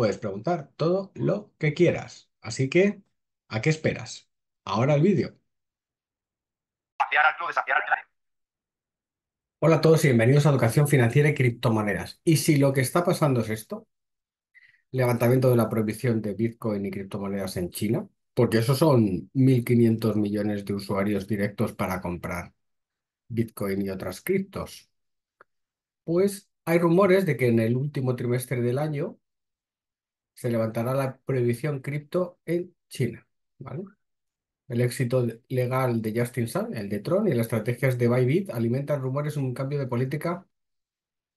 puedes preguntar todo lo que quieras. Así que, ¿a qué esperas? Ahora el vídeo. Hola a todos y bienvenidos a Educación Financiera y Criptomonedas. Y si lo que está pasando es esto, levantamiento de la prohibición de Bitcoin y criptomonedas en China, porque esos son 1.500 millones de usuarios directos para comprar Bitcoin y otras criptos. Pues hay rumores de que en el último trimestre del año se levantará la prohibición cripto en China. ¿vale? El éxito legal de Justin Sun, el de Tron y las estrategias de Bybit alimentan rumores de un cambio de política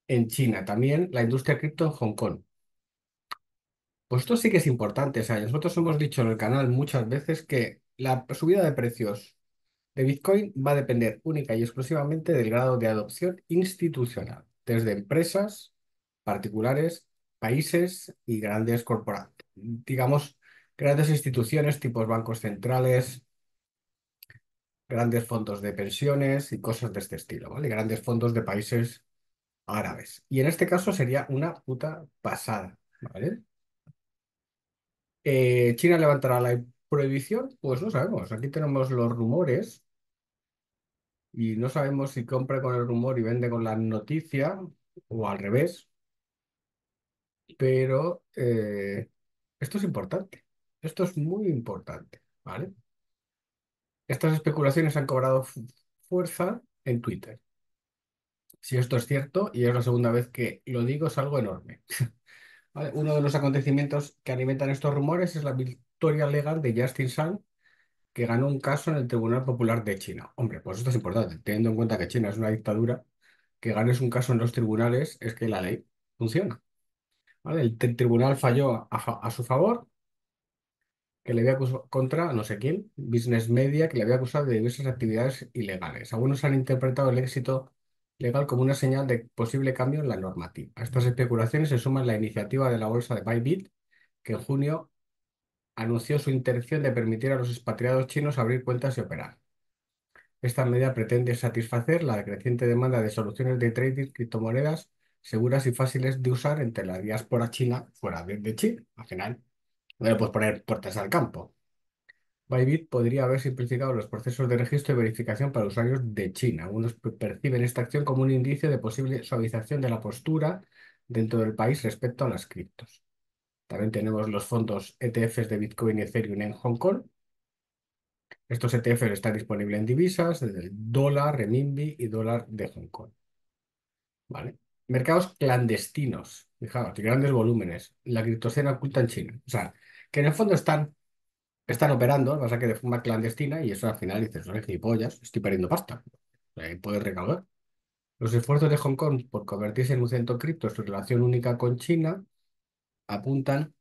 en China. También la industria cripto en Hong Kong. Pues esto sí que es importante. sea, nosotros hemos dicho en el canal muchas veces que la subida de precios de Bitcoin va a depender única y exclusivamente del grado de adopción institucional, desde empresas, particulares países y grandes corporaciones, digamos, grandes instituciones tipos bancos centrales, grandes fondos de pensiones y cosas de este estilo, ¿vale? Grandes fondos de países árabes. Y en este caso sería una puta pasada, ¿vale? Eh, ¿China levantará la prohibición? Pues no sabemos. Aquí tenemos los rumores y no sabemos si compra con el rumor y vende con la noticia o al revés pero eh, esto es importante, esto es muy importante, ¿vale? Estas especulaciones han cobrado fuerza en Twitter. Si esto es cierto, y es la segunda vez que lo digo, es algo enorme. Uno de los acontecimientos que alimentan estos rumores es la victoria legal de Justin Sun, que ganó un caso en el Tribunal Popular de China. Hombre, pues esto es importante, teniendo en cuenta que China es una dictadura, que ganes un caso en los tribunales es que la ley funciona. El tribunal falló a, su favor, que le había acusado contra no sé quién, Business Media, que le había acusado de diversas actividades ilegales. Algunos han interpretado el éxito legal como una señal de posible cambio en la normativa. A estas especulaciones se suman la iniciativa de la bolsa de Bybit, que en junio anunció su intención de permitir a los expatriados chinos abrir cuentas y operar. Esta medida pretende satisfacer la creciente demanda de soluciones de trading, criptomonedas seguras y fáciles de usar entre la diáspora china fuera de, China. Al final, no le puedes poner puertas al campo. Bybit podría haber simplificado los procesos de registro y verificación para usuarios de China. Algunos perciben esta acción como un indicio de posible suavización de la postura dentro del país respecto a las criptos. También tenemos los fondos ETFs de Bitcoin y Ethereum en Hong Kong. Estos ETFs están disponibles en divisas, desde el dólar, renminbi y dólar de Hong Kong. ¿Vale? mercados clandestinos, fijaos, grandes volúmenes, la criptocena oculta en China. O sea, que en el fondo están, están operando, pasa a que de forma clandestina, y eso al final dices, no pollas, estoy perdiendo pasta. Ahí puedes recaudar. Los esfuerzos de Hong Kong por convertirse en un centro cripto su relación única con China apuntan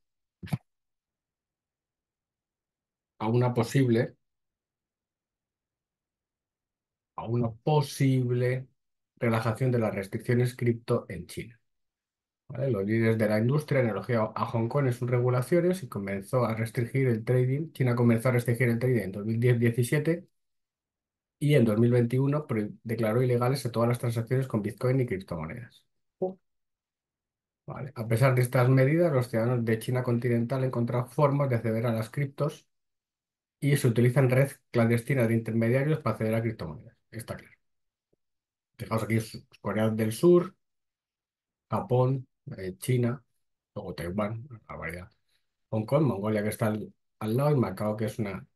a una posible a una posible relajación de las restricciones cripto en China. Los líderes de la industria han elogiado a Hong Kong en sus regulaciones y comenzó a restringir el trading. China comenzó a restringir el trading en 2010-17 y en 2021 declaró ilegales todas las transacciones con Bitcoin y criptomonedas. A pesar de estas medidas, los ciudadanos de China continental encontraron formas de acceder a las criptos y se utilizan redes clandestinas de intermediarios para acceder a criptomonedas. Está claro fijaos aquí, Corea del Sur, Japón, eh, China, luego Taiwán, la Hong Kong, Mongolia que está al, lado y Macao que es una,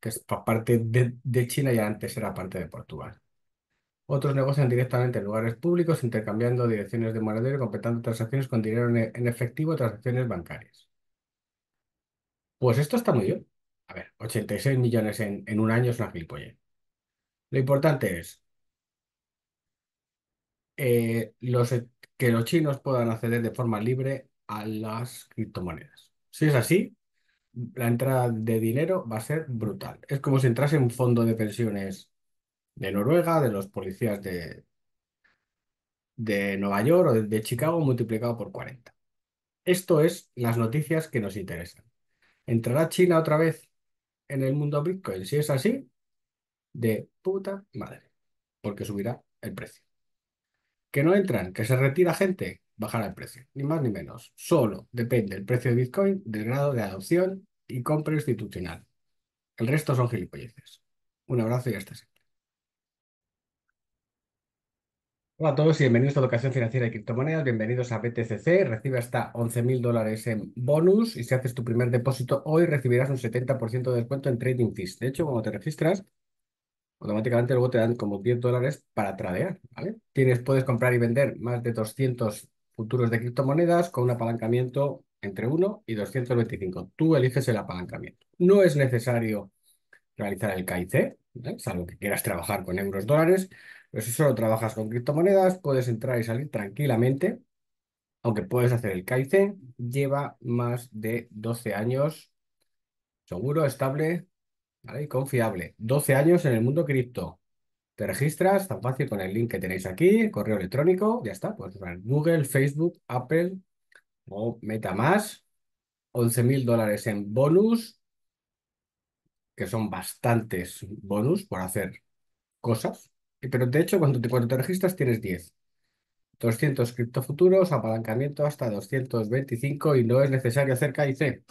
que es parte de, China y antes era parte de Portugal. Otros negocian directamente en lugares públicos, intercambiando direcciones de monedero, completando transacciones con dinero en, efectivo, transacciones bancarias. Pues esto está muy bien. A ver, 86 millones en, en un año es una gilipollez. Lo importante es, eh, los, e, que los chinos puedan acceder de forma libre a las criptomonedas. Si es así, la entrada de dinero va a ser brutal. Es como si entrase un fondo de pensiones de Noruega, de los policías de, de Nueva York o de, de Chicago multiplicado por 40. Esto es las noticias que nos interesan. ¿Entrará China otra vez en el mundo Bitcoin? Si es así, de puta madre, porque subirá el precio que no entran, que se retira gente, bajará el precio, ni más ni menos. Solo depende el precio de Bitcoin del grado de adopción y compra institucional. El resto son gilipolleces. Un abrazo y hasta siempre. Hola a todos y bienvenidos a Educación Financiera y Criptomonedas. Bienvenidos a BTCC. Recibe hasta 11.000 dólares en bonus y si haces tu primer depósito hoy recibirás un 70% de descuento en trading fees. De hecho, cuando te registras, automáticamente luego te dan como 10 dólares para tradear, ¿vale? Tienes, puedes comprar y vender más de 200 futuros de criptomonedas con un apalancamiento entre 1 y 225. Tú eliges el apalancamiento. No es necesario realizar el KIC, salvo que quieras trabajar con euros, dólares, pero si solo trabajas con criptomonedas, puedes entrar y salir tranquilamente, aunque puedes hacer el KIC, lleva más de 12 años seguro, estable, y confiable. 12 años en el mundo cripto. Te registras tan fácil con el link que tenéis aquí, correo electrónico, ya está. Puedes Google, Facebook, Apple o MetaMask. 11.000 dólares en bonus, que son bastantes bonus por hacer cosas. Pero de hecho, cuando te, cuando te registras tienes 10. 200 criptofuturos, apalancamiento hasta 225 y no es necesario hacer KIC.